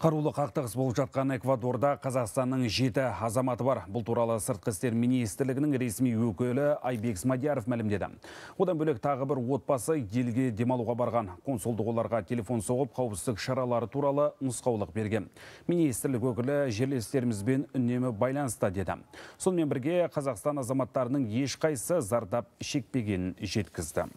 Қарулы қақтығыс болып жатқан Эквадорда Қазақстанның жеті азаматы бар. Бұл туралы сыртқы істер министрлігінің ресми өкілі Айбек Смадияров мәлімдеді. Одан бөлек тағы бір отбасы елге демалуға барған. Консулдық оларға телефон соғып қауіпсіздік шаралары туралы нұсқаулық берген. Министрлік өкілі жерлестерімізбен үнемі байланыста деді. Сонымен бірге Қазақстан азаматтарының ешқайсы зардап шекпегенін жеткізді.